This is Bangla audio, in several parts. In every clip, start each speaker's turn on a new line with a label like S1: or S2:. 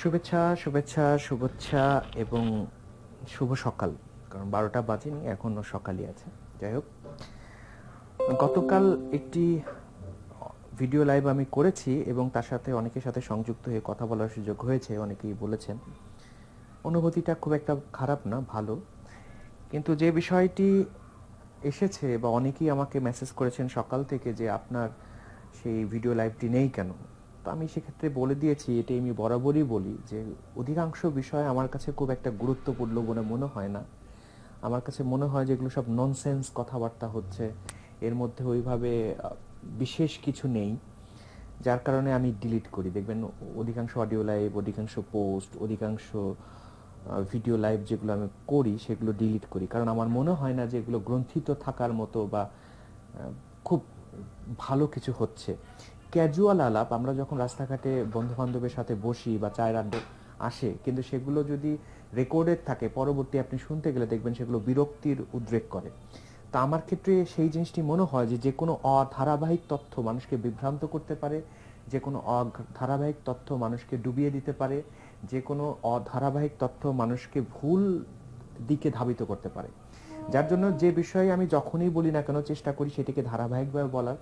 S1: শুভেচ্ছা শুভেচ্ছা শুভেচ্ছা এবং শুভ সকাল কারণ বারোটা বাজেনি এখনও সকালই আছে যাই হোক গতকাল একটি ভিডিও লাইভ আমি করেছি এবং তার সাথে অনেকের সাথে সংযুক্ত হয়ে কথা বলার সুযোগ হয়েছে অনেকেই বলেছেন অনুভূতিটা খুব একটা খারাপ না ভালো কিন্তু যে বিষয়টি এসেছে বা অনেকেই আমাকে মেসেজ করেছেন সকাল থেকে যে আপনার সেই ভিডিও লাইভটি নেই কেন আমি সেক্ষেত্রে বলে দিয়েছি এটি আমি বরাবরই বলি যে অধিকাংশ বিষয় আমার কাছে খুব একটা গুরুত্বপূর্ণ বলে মনে হয় না আমার কাছে মনে হয় যেগুলো সব ননসেন্স কথাবার্তা হচ্ছে এর মধ্যে ওইভাবে বিশেষ কিছু নেই যার কারণে আমি ডিলিট করি দেখবেন অধিকাংশ অডিও লাইভ অধিকাংশ পোস্ট অধিকাংশ ভিডিও লাইভ যেগুলো আমি করি সেগুলো ডিলিট করি কারণ আমার মনে হয় না যে এগুলো গ্রন্থিত থাকার মতো বা খুব ভালো কিছু হচ্ছে ক্যাজুয়াল আলাপ আমরা যখন রাস্তাঘাটে বন্ধু বান্ধবের সাথে বসি বা চায়ের আড্ডে আসে কিন্তু সেগুলো যদি রেকর্ডেড থাকে পরবর্তী আপনি শুনতে গেলে দেখবেন সেগুলো বিরক্তির উদ্রেক করে তা আমার ক্ষেত্রে সেই জিনিসটি মনে হয় যে যে কোনো অধারাবাহিক তথ্য মানুষকে বিভ্রান্ত করতে পারে যে কোনো অধারাবাহিক তথ্য মানুষকে ডুবিয়ে দিতে পারে যে কোনো অধারাবাহিক তথ্য মানুষকে ভুল দিকে ধাবিত করতে পারে যার জন্য যে বিষয়ে আমি যখনই বলি না কেন চেষ্টা করি সেটিকে ধারাবাহিকভাবে বলার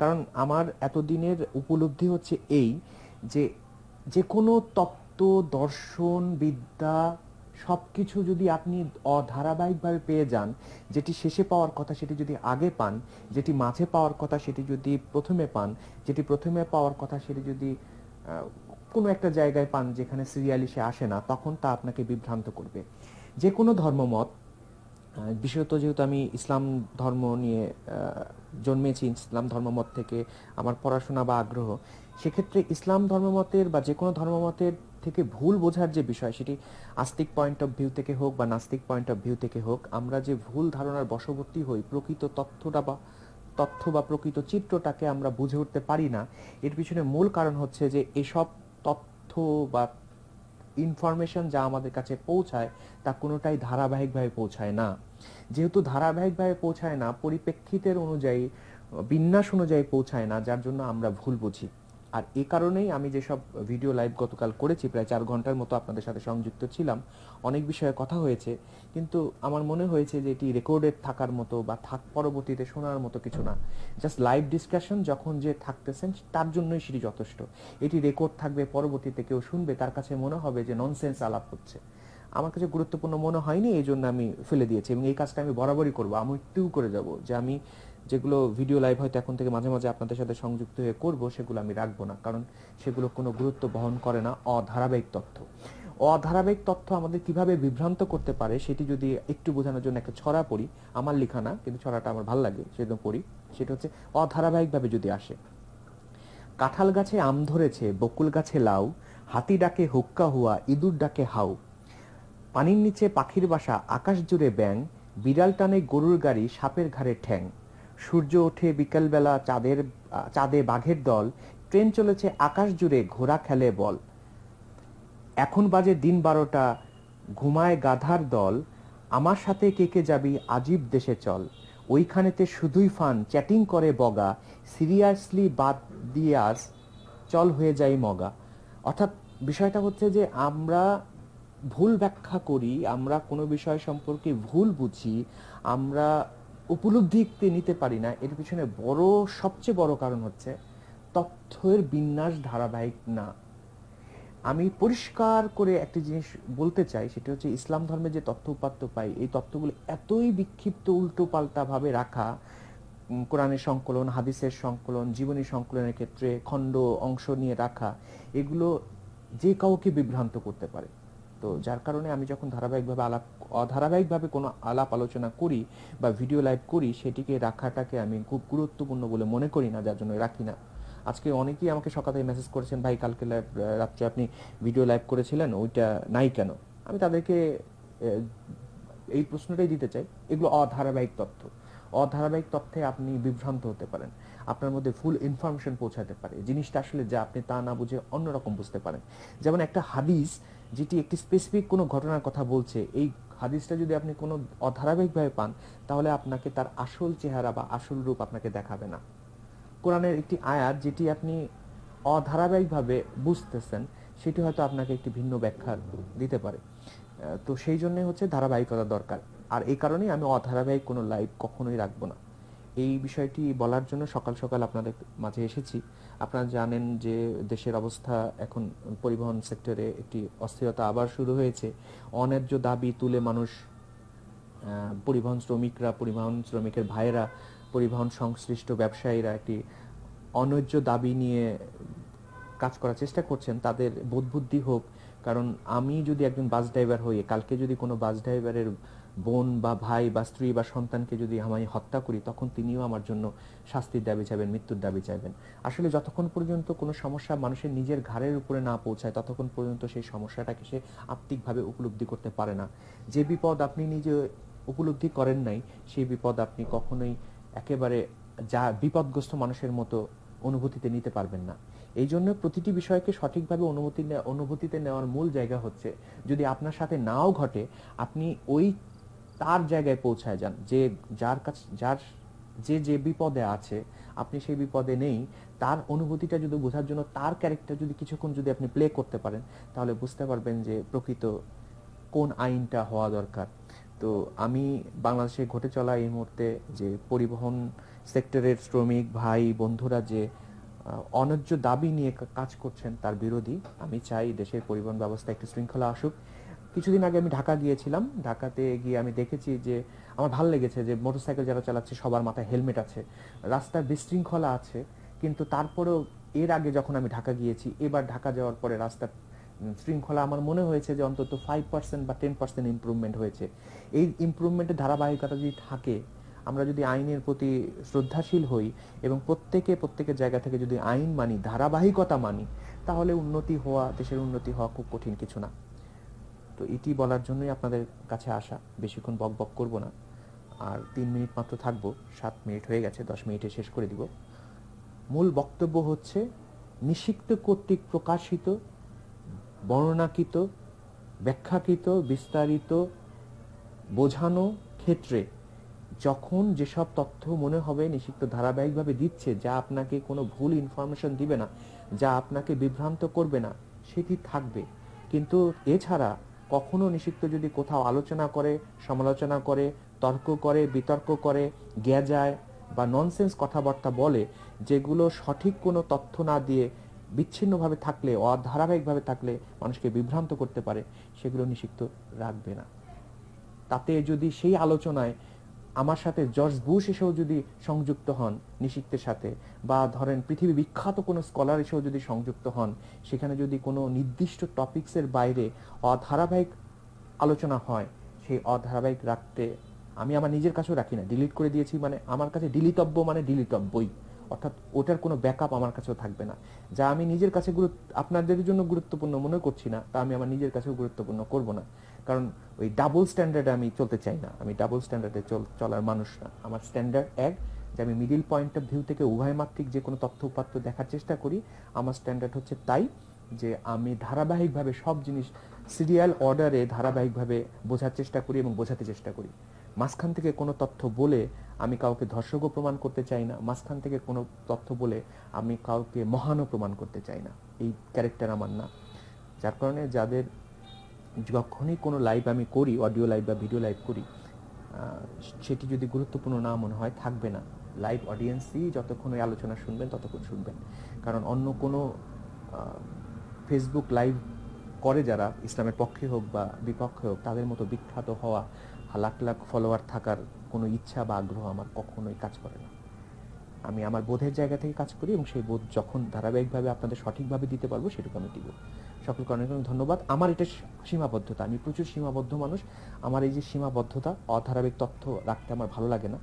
S1: কারণ আমার এতদিনের উপলব্ধি হচ্ছে এই যে যে কোনো তত্ত্ব দর্শন বিদ্যা সব কিছু যদি আপনি অধারাবাহিকভাবে পেয়ে যান যেটি শেষে পাওয়ার কথা সেটি যদি আগে পান যেটি মাঝে পাওয়ার কথা সেটি যদি প্রথমে পান যেটি প্রথমে পাওয়ার কথা সেটি যদি কোনো একটা জায়গায় পান যেখানে সিরিয়ালি সে আসে না তখন তা আপনাকে বিভ্রান্ত করবে যে কোনো ধর্মমত বিশেষত যেহেতু আমি ইসলাম ধর্ম নিয়ে জন্মেছি ইসলাম ধর্মমত থেকে আমার পড়াশোনা বা আগ্রহ সেক্ষেত্রে ইসলাম ধর্মমতের বা যে কোনো ধর্মমতের থেকে ভুল বোঝার যে বিষয় সেটি আস্তিক পয়েন্ট অফ ভিউ থেকে হোক বা নাস্তিক পয়েন্ট অফ ভিউ থেকে হোক আমরা যে ভুল ধারণার বশবর্তী হই প্রকৃত তথ্যটা বা তথ্য বা প্রকৃত চিত্রটাকে আমরা বুঝে উঠতে পারি না এর পিছনে মূল কারণ হচ্ছে যে এসব তথ্য বা ইনফরমেশন যা আমাদের কাছে পৌঁছায় তা কোনোটাই ধারাবাহিকভাবে পৌঁছায় না যেহেতু ধারাবাহিকভাবে পৌঁছায় না পরিপ্রেক্ষিতের অনুযায়ী বিন্যাস অনুযায়ী পৌঁছায় না যার জন্য আমরা ভুল বুঝি আর এ কারণেই আমি যেসব ভিডিও লাইভ গতকাল করেছি প্রায় চার ঘন্টার মতো আপনাদের সাথে সংযুক্ত ছিলাম অনেক বিষয়ে কথা হয়েছে কিন্তু আমার মনে হয়েছে যে এটি রেকর্ডেড থাকার মতো বা থাক পরবর্তীতে শোনার মতো কিছু না জাস্ট লাইভ ডিসকাশন যখন যে থাকতেছেন তার জন্যই সেটি যথেষ্ট এটি রেকর্ড থাকবে পরবর্তীতে কেউ শুনবে তার কাছে মনে হবে যে ননসেন্স আলাপ হচ্ছে আমার কাছে গুরুত্বপূর্ণ মনে হয়নি এই জন্য আমি ফেলে দিয়েছি এবং এই কাজটা আমি বরাবরই করবো আমি একটু করে যাব যে আমি যেগুলো ভিডিও লাইভ হয়তো এখন থেকে মাঝে মাঝে আপনাদের সাথে সংযুক্ত হয়ে করব সেগুলো আমি রাখবো না কারণ সেগুলো কোনো গুরুত্ব বহন করে না অধারাবাহিক তথ্য অধারাবাহিক তথ্য আমাদের কিভাবে বিভ্রান্ত করতে পারে সেটি যদি একটু বোঝানোর জন্য একটা ছড়া পড়ি আমার লেখা না কিন্তু ছড়াটা আমার ভাল লাগে সেজন্য পড়ি সেটা হচ্ছে অধারাবাহিকভাবে যদি আসে কাঁঠাল গাছে আম ধরেছে বকুল গাছে লাউ হাতি ডাকে হুক্কা হুয়া ইঁদুর ডাকে হাউ পানির নিচে পাখির বাসা আকাশ জুড়ে ব্যাং বিড়াল টানে গরুর গাড়ি সাপের ঘাড়ে ঠ্যাং সূর্য ওঠে বিকালবেলা চাঁদের চাঁদে বাঘের দল ট্রেন চলেছে আকাশ জুড়ে ঘোড়া খেলে বল এখন বাজে দিন বারোটা ঘুমায় গাধার দল আমার সাথে কে কে যাবি আজীব দেশে চল ওইখানেতে শুধুই ফান চ্যাটিং করে বগা সিরিয়াসলি বাদ দিয়াস চল হয়ে যাই মগা অর্থাৎ বিষয়টা হচ্ছে যে আমরা ভুল ব্যাখ্যা করি আমরা কোনো বিষয় সম্পর্কে ভুল বুঝি আমরা উপলব্ধিতে নিতে পারি না এর পিছনে বড় সবচেয়ে বড় কারণ হচ্ছে তথ্যের বিন্যাস ধারাবাহিক না আমি পরিষ্কার করে একটি জিনিস বলতে চাই সেটা হচ্ছে ইসলাম ধর্মে যে তথ্য উপাত্য পাই এই তথ্যগুলো এতই বিক্ষিপ্ত উল্টো পাল্টাভাবে রাখা কোরআনের সংকলন হাদিসের সংকলন জীবনী সংকলনের ক্ষেত্রে খণ্ড অংশ নিয়ে রাখা এগুলো যে কাউকে বিভ্রান্ত করতে পারে তো যার কারণে আমি যখন ধারাবাহিকভাবে আলাপ অধারাবাহিকভাবে কোনো আলাপ আলোচনা করি বা ভিডিও লাইভ করি সেটিকে রাখাটাকে আমি খুব গুরুত্বপূর্ণ বলে মনে করি না যার জন্য রাখি না আজকে অনেকেই আমাকে সকালে মেসেজ করেছেন ভাই কালকে রাত্রে আপনি ভিডিও লাইভ করেছিলেন ওইটা নাই কেন আমি তাদেরকে এই প্রশ্নটাই দিতে চাই এগুলো অধারাবাহিক তথ্য অধারাবাহিক তথ্যে আপনি বিভ্রান্ত হতে পারেন আপনার মধ্যে ভুল ইনফরমেশন পৌঁছাতে পারে জিনিসটা আসলে যা আপনি তা না বুঝে অন্যরকম বুঝতে পারেন যেমন একটা হাদিস যেটি একটি স্পেসিফিক কোনো ঘটনার কথা বলছে এই হাদিসটা যদি আপনি কোনো অধারাবাহিকভাবে পান তাহলে আপনাকে তার আসল চেহারা বা আসল রূপ আপনাকে দেখাবে না কোরআনের একটি আয়াত যেটি আপনি অধারাবাহিকভাবে বুঝতেছেন সেটি হয়তো আপনাকে একটি ভিন্ন ব্যাখ্যা দিতে পারে তো সেই জন্যে হচ্ছে ধারাবাহিকতা দরকার আর এই কারণেই আমি অধারাবাহিক কোনো লাইভ কখনোই রাখবো না এই বিষয়টি বলার জন্য সকাল সকাল আপনাদের মাঝে এসেছি আপনারা জানেন যে দেশের অবস্থা এখন পরিবহন সেক্টরে একটি অস্থিরতা আবার শুরু হয়েছে অন্যায্য দাবি তুলে মানুষ পরিবহন শ্রমিকরা পরিবহন শ্রমিকের ভাইয়েরা পরিবহন সংশ্লিষ্ট ব্যবসায়ীরা একটি অন্যায্য দাবি নিয়ে কাজ করার চেষ্টা করছেন তাদের বোধবুদ্ধি হোক কারণ আমি যদি একজন বাস ড্রাইভার হই কালকে যদি কোনো বাস ড্রাইভারের বোন বা ভাই বা স্ত্রী বা সন্তানকে যদি আমি হত্যা করি তখন তিনিও আমার জন্য শাস্তির দাবি চাইবেন মৃত্যুর দাবি চাইবেন আসলে যতক্ষণ পর্যন্ত কোনো সমস্যা মানুষের নিজের ঘাড়ের উপরে না পৌঁছায় ততক্ষণ পর্যন্ত সেই সমস্যাটাকে সে আত্মিকভাবে উপলব্ধি করতে পারে না যে বিপদ আপনি নিজে উপলব্ধি করেন নাই সেই বিপদ আপনি কখনোই একেবারে যা বিপদগ্রস্ত মানুষের মতো অনুভূতিতে নিতে পারবেন না এই জন্য প্রতিটি বিষয়কে সঠিকভাবে অনুমতি অনুভূতিতে নেওয়ার মূল জায়গা হচ্ছে যদি আপনার সাথে নাও ঘটে আপনি ওই তার জায়গায় পৌঁছায় যান যে যার কাছ যার যে যে বিপদে আছে আপনি সেই বিপদে নেই তার অনুভূতিটা যদি বোঝার জন্য তার ক্যারেক্টার যদি কিছুক্ষণ যদি আপনি প্লে করতে পারেন তাহলে বুঝতে পারবেন যে প্রকৃত কোন আইনটা হওয়া দরকার তো আমি বাংলাদেশে ঘটে চলা এই মুহূর্তে যে পরিবহন সেক্টরের শ্রমিক ভাই বন্ধুরা যে অন্যায্য দাবি নিয়ে কাজ করছেন তার বিরোধী আমি চাই দেশের পরিবহন ব্যবস্থা একটি শৃঙ্খলা আসুক কিছুদিন আগে আমি ঢাকা গিয়েছিলাম ঢাকাতে গিয়ে আমি দেখেছি যে আমার ভালো লেগেছে যে মোটরসাইকেল যারা চালাচ্ছে সবার মাথায় হেলমেট আছে রাস্তায় বিশৃঙ্খলা আছে কিন্তু তারপরেও এর আগে যখন আমি ঢাকা গিয়েছি এবার ঢাকা যাওয়ার পরে রাস্তার শৃঙ্খলা আমার মনে হয়েছে যে অন্তত ফাইভ পার্সেন্ট বা টেন পার্সেন্ট ইম্প্রুভমেন্ট হয়েছে এই ইম্প্রুভমেন্টের ধারাবাহিকতা যদি থাকে আমরা যদি আইনের প্রতি শ্রদ্ধাশীল হই এবং প্রত্যেকে প্রত্যেকের জায়গা থেকে যদি আইন মানি ধারাবাহিকতা মানি তাহলে উন্নতি হওয়া দেশের উন্নতি হওয়া খুব কঠিন কিছু না তো এটি বলার জন্যই আপনাদের কাছে আসা বেশিক্ষণ বক বক করবো না আর তিন মিনিট মাত্র থাকবো সাত মিনিট হয়ে গেছে দশ মিনিটে শেষ করে দিব মূল বক্তব্য হচ্ছে নিষিক্ত কর্তৃক প্রকাশিত বর্ণনাকৃত ব্যাখ্যাকৃত বিস্তারিত বোঝানো ক্ষেত্রে যখন যেসব তথ্য মনে হবে নিষিক্ত ধারাবাহিকভাবে দিচ্ছে যা আপনাকে কোনো ভুল ইনফরমেশন দিবে না যা আপনাকে বিভ্রান্ত করবে না সেটি থাকবে কিন্তু এছাড়া কখনো নিষিক্ত যদি কোথাও আলোচনা করে সমালোচনা করে তর্ক করে বিতর্ক করে গ্যাজায় বা ননসেন্স কথাবার্তা বলে যেগুলো সঠিক কোনো তথ্য না দিয়ে বিচ্ছিন্নভাবে থাকলে অধারাবাহিকভাবে থাকলে মানুষকে বিভ্রান্ত করতে পারে সেগুলো নিষিক্ত রাখবে না তাতে যদি সেই আলোচনায় আমার সাথে জর্জ বুশ এসেও যদি সংযুক্ত হন নিষিক্তের সাথে বা ধরেন পৃথিবী বিখ্যাত কোনো স্কলার এসেও যদি সংযুক্ত হন সেখানে যদি কোনো নির্দিষ্ট টপিকসের বাইরে অধারাবাহিক আলোচনা হয় সেই অধারাবাহিক রাখতে আমি আমার নিজের কাছেও রাখি না ডিলিট করে দিয়েছি মানে আমার কাছে ডিলিটব্য মানে ডিলিটব্যই অর্থাৎ ওটার কোনো ব্যাকআপ আমার কাছেও থাকবে না যা আমি নিজের কাছে গুরুত্ব আপনাদের জন্য গুরুত্বপূর্ণ মনে করছি না তা আমি আমার নিজের কাছেও গুরুত্বপূর্ণ করব না কারণ ওই ডাবল স্ট্যান্ডার্ডে আমি চলতে চাই না আমি ডাবল স্ট্যান্ডার্ডে চলার মানুষ না আমার স্ট্যান্ডার্ড এক যে আমি মিডিল পয়েন্ট অফ ভিউ থেকে উভয় মাত্রিক যে কোনো তথ্য উপাত্ত দেখার চেষ্টা করি আমার স্ট্যান্ডার্ড হচ্ছে তাই যে আমি ধারাবাহিকভাবে সব জিনিস সিরিয়াল অর্ডারে ধারাবাহিকভাবে বোঝার চেষ্টা করি এবং বোঝাতে চেষ্টা করি মাঝখান থেকে কোনো তথ্য বলে আমি কাউকে ধর্ষকও প্রমাণ করতে চাই না মাঝখান থেকে কোনো তথ্য বলে আমি কাউকে মহানও প্রমাণ করতে চাই না এই ক্যারেক্টার আমার না যার কারণে যাদের যখনই কোনো লাইভ আমি করি অডিও লাইভ বা ভিডিও লাইভ করি সেটি যদি গুরুত্বপূর্ণ না মনে হয় থাকবে না লাইভ অডিয়েন্সই যতক্ষণ ওই আলোচনা শুনবেন ততক্ষণ শুনবেন কারণ অন্য কোনো ফেসবুক লাইভ করে যারা ইসলামের পক্ষে হোক বা বিপক্ষে হোক তাদের মতো বিখ্যাত হওয়া লাখ লাখ ফলোয়ার থাকার কোনো ইচ্ছা বা আগ্রহ আমার কখনোই কাজ করে না আমি আমার বোধের জায়গা থেকে কাজ করি এবং সেই বোধ যখন ধারাবাহিকভাবে আপনাদের সঠিকভাবে দিতে পারবো সেটুকু আমি দিব সকলকে অনেক অনেক ধন্যবাদ আমার এটা সীমাবদ্ধতা আমি প্রচুর সীমাবদ্ধ মানুষ আমার এই যে সীমাবদ্ধতা অধারাবিক তথ্য রাখতে আমার ভালো লাগে না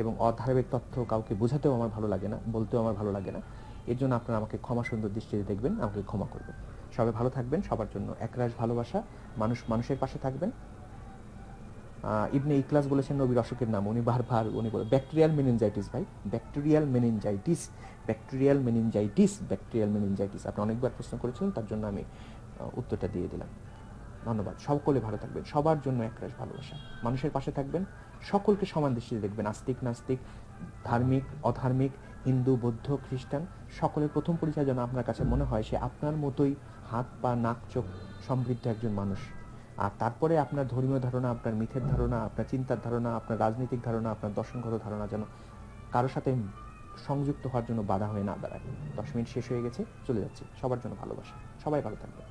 S1: এবং অধারাবিক তথ্য কাউকে বোঝাতেও আমার ভালো লাগে না বলতেও আমার ভালো লাগে না এর জন্য আপনারা আমাকে ক্ষমা সুন্দর দৃষ্টিতে দেখবেন আমাকে ক্ষমা করবেন সবাই ভালো থাকবেন সবার জন্য একরাশ ভালোবাসা মানুষ মানুষের পাশে থাকবেন ইবনে ইকলাস বলেছেন নবীর অসুখের নাম উনি বারবার উনি বলে ব্যাকটেরিয়াল মেনিনজাইটিস ভাই bacterial meningitis bacterial meningitis bacterial meningitis আপনি অনেকবার প্রশ্ন করেছিলেন তার জন্য আমি উত্তরটা দিয়ে দিলাম ধন্যবাদ সকলে ভালো থাকবেন সবার জন্য একরাশ ভালোবাসা মানুষের পাশে থাকবেন সকলকে সমান দৃষ্টিতে দেখবেন আস্তিক নাস্তিক ধার্মিক অধার্মিক হিন্দু বৌদ্ধ খ্রিস্টান সকলের প্রথম পরিচয় যেন আপনার কাছে মনে হয় সে আপনার মতোই হাত পা নাক চোখ সমৃদ্ধ একজন মানুষ আর তারপরে আপনার ধর্মীয় ধারণা আপনার মিথের ধারণা আপনার চিন্তার ধারণা আপনার রাজনৈতিক ধারণা আপনার দর্শনগত ধারণা যেন কারোর সাথে সংযুক্ত হওয়ার জন্য বাধা হয়ে না দাঁড়ায় দশ মিনিট শেষ হয়ে গেছে চলে যাচ্ছে সবার জন্য ভালোবাসা সবাই ভালো থাকবে